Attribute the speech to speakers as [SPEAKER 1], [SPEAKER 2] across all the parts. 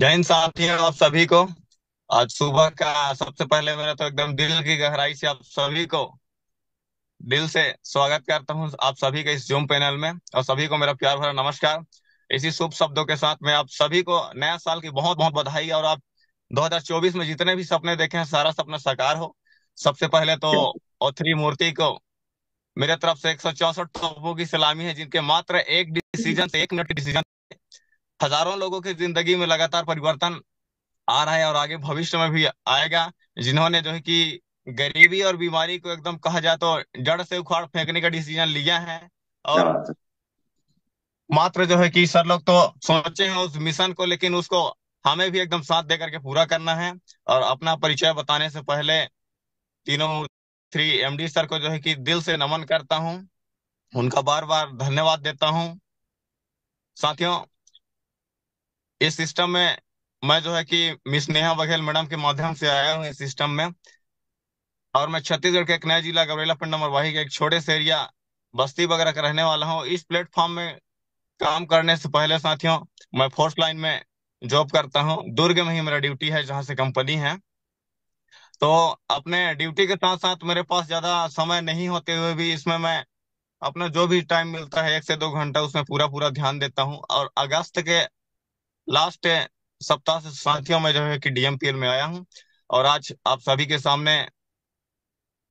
[SPEAKER 1] जैन साथियों आप सभी को आज सुबह का सबसे पहले मेरा तो एकदम दिल की गहराई से आप सभी को दिल से स्वागत करता हूं आप सभी के इस जूम पैनल में और सभी को मेरा प्यार भरा नमस्कार इसी शुभ शब्दों के साथ मैं आप सभी को नया साल की बहुत बहुत बधाई और आप 2024 में जितने भी सपने देखे हैं सारा सपना साकार हो सबसे पहले तो ओथरी मूर्ति को मेरे तरफ से एक सौ चौसठ की सलामी है जिनके मात्र एक डिसीजन से एक मिनट डिसीजन हजारों लोगों की जिंदगी में लगातार परिवर्तन आ रहा है और आगे भविष्य में भी आएगा जिन्होंने जो है कि गरीबी और बीमारी को एकदम कहा जाए तो जड़ से उखाड़ फेंकने का डिसीजन लिया है और मात्र जो है कि सर लोग तो सोचे हैं उस मिशन को लेकिन उसको हमें भी एकदम साथ देकर के पूरा करना है और अपना परिचय बताने से पहले तीनों थ्री एमडी सर को जो है कि दिल से नमन करता हूँ उनका बार बार धन्यवाद देता हूँ साथियों इस सिस्टम में मैं जो है कि मिस नेहा बघेल मैडम के माध्यम से आया हूँ इस सिस्टम में और मैं छत्तीसगढ़ के एक नया जिला गबरेला पिंड मरवाही के एक छोटे से एरिया बस्ती वगैरह का रहने वाला हूँ इस प्लेटफॉर्म में काम करने से पहले साथियों मैं फोर्थ लाइन में जॉब करता हूँ दुर्ग में ही मेरा ड्यूटी है जहाँ से कंपनी है तो अपने ड्यूटी के साथ साथ मेरे पास ज्यादा समय नहीं होते हुए भी इसमें मैं अपना जो भी टाइम मिलता है एक से दो घंटा उसमें पूरा पूरा ध्यान देता हूँ और अगस्त के लास्ट eh, सप्ताह से साथियों में जो है कि डीएमपीएल में आया हूँ और आज आप सभी के सामने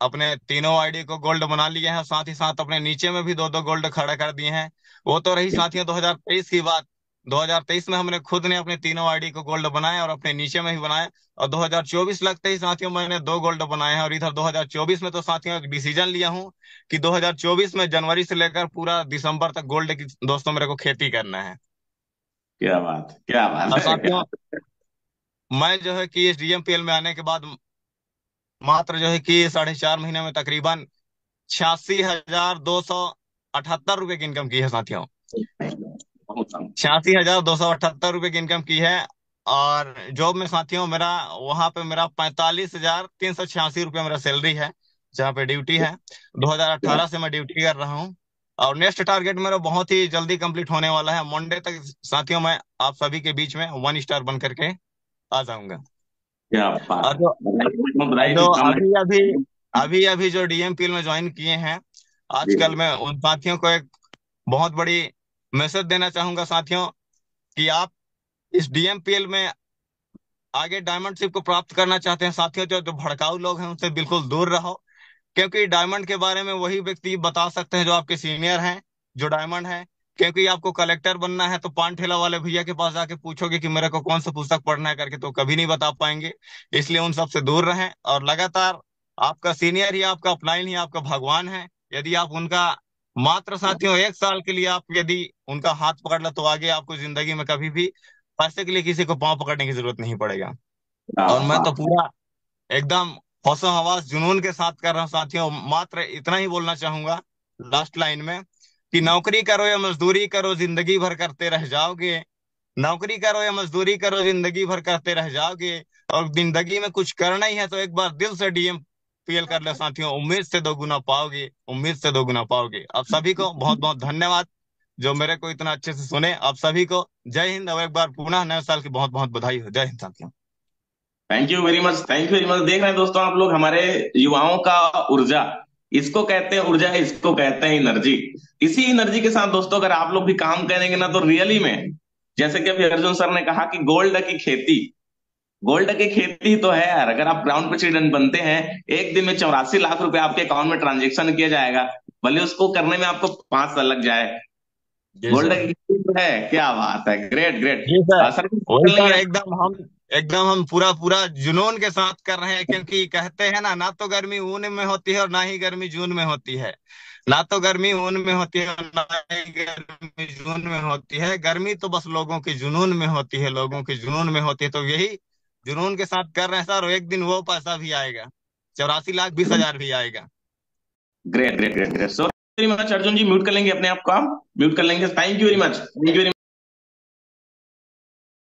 [SPEAKER 1] अपने तीनों आईडी को गोल्ड बना लिए हैं साथ ही साथ अपने नीचे में भी दो दो गोल्ड खड़ा कर दिए हैं वो तो रही साथियों 2023 की बात 2023 में हमने खुद ने अपने तीनों आईडी को गोल्ड बनाया और अपने नीचे में ही बनाया और 2024 लगते ही साथियों मैंने दो गोल्ड बनाए हैं और इधर 2024 में तो साथियों एक डिसीजन लिया हूँ कि 2024 में जनवरी से लेकर पूरा दिसंबर तक गोल्ड की दोस्तों मेरे को खेती करना है क्या बात क्या बात है क्या मैं जो है कि इस डीएमपीएल में आने के बाद मात्र जो है कि साढ़े चार महीने में तकरीबन छियासी हजार दो सौ अठहत्तर रुपए की इनकम की है साथियों छियासी हजार दो सौ अठहत्तर रुपए की इनकम की है और जॉब में साथियों मेरा वहां पे मेरा पैंतालीस हजार तीन सौ छियासी रुपया मेरा सैलरी है जहाँ पे ड्यूटी है 2018 से मैं ड्यूटी कर रहा हूँ और नेक्स्ट टारगेट मेरा बहुत ही जल्दी कंप्लीट होने वाला है मंडे तक साथियों मैं आप सभी के बीच में वन स्टार बन करके आ जाऊंगा तो, अभी अभी अभी अभी जो डीएमपी में ज्वाइन किए हैं आजकल मैं उन साथियों को एक बहुत बड़ी मैसेज देना चाहूंगा साथियों कि आप इस डीएम डीएमपीएल में आगे डायमंडशिप को प्राप्त करना चाहते हैं साथियों जो जो भड़काऊ लोग हैं उनसे बिल्कुल दूर रहो क्योंकि डायमंड के बारे में वही व्यक्ति बता सकते हैं जो आपके सीनियर हैं जो डायमंड है क्योंकि आपको कलेक्टर बनना है तो पान ठेला वाले भैया के पास जाके पूछोगे कि मेरे को कौन सा पुस्तक पढ़ना है करके तो कभी नहीं बता पाएंगे इसलिए उन सबसे दूर रहें और लगातार आपका सीनियर ही आपका अपनाइन ही आपका भगवान है यदि आप उनका मात्र साथियों एक साल के लिए आप यदि उनका हाथ पकड़ लो तो आगे आपको जिंदगी में कभी भी पैसे के लिए किसी को पाँव पकड़ने की जरूरत नहीं पड़ेगा हाँ, और मैं हाँ। तो पूरा एकदम हौसो हवास जुनून के साथ कर रहा हूँ साथियों मात्र इतना ही बोलना चाहूंगा लास्ट लाइन में कि नौकरी करो या मजदूरी करो जिंदगी भर करते रह जाओगे नौकरी करो या मजदूरी करो जिंदगी भर करते रह जाओगे और जिंदगी में कुछ करना ही है तो एक बार दिल से डीएम पीएल कर लो साथियों उम्मीद से दो गुना पाओगे उम्मीद से दो गुना पाओगे आप सभी को बहुत बहुत धन्यवाद जो मेरे को इतना अच्छे से सुने आप सभी को जय हिंद और एक बार पुनः नए साल की बहुत बहुत बधाई हो जय हिंद साथियों thank you very much thank you very much देख रहे हैं दोस्तों आप लोग हमारे युवाओं का ऊर्जा इसको कहते हैं ऊर्जा इसको कहते हैं एनर्जी इसी एनर्जी के साथ दोस्तों अगर आप लोग भी काम करेंगे ना तो रियली में जैसे कि अभी अर्जुन सर ने कहा कि गोल्ड की खेती गोल्ड की खेती तो है यार अगर आप ग्राउंड प्रेसिडेंट बनते हैं एक दिन में चौरासी लाख रुपए आपके अकाउंट में ट्रांजेक्शन किया जाएगा भले उसको करने में आपको पांच साल लग जाए गोल्ड की खेती तो है क्या बात है ग्रेट ग्रेट सर एकदम हम एकदम हम पूरा पूरा जुनून के साथ कर रहे हैं क्योंकि कहते हैं ना ना तो गर्मी ऊन में होती है और ना ही गर्मी जून में होती है ना तो गर्मी ऊन में होती है ना ही गर्मी जून में होती है गर्मी तो बस लोगों के जुनून में होती है लोगों के जुनून में होती है तो यही जुनून के साथ कर रहे हैं सर और एक दिन वो पैसा भी आएगा चौरासी लाख बीस हजार भी आएगा great great great great so very much Arjun ji mute कर लेंगे अपने आप को आप म्यूट कर लेंगे thank you very much thank you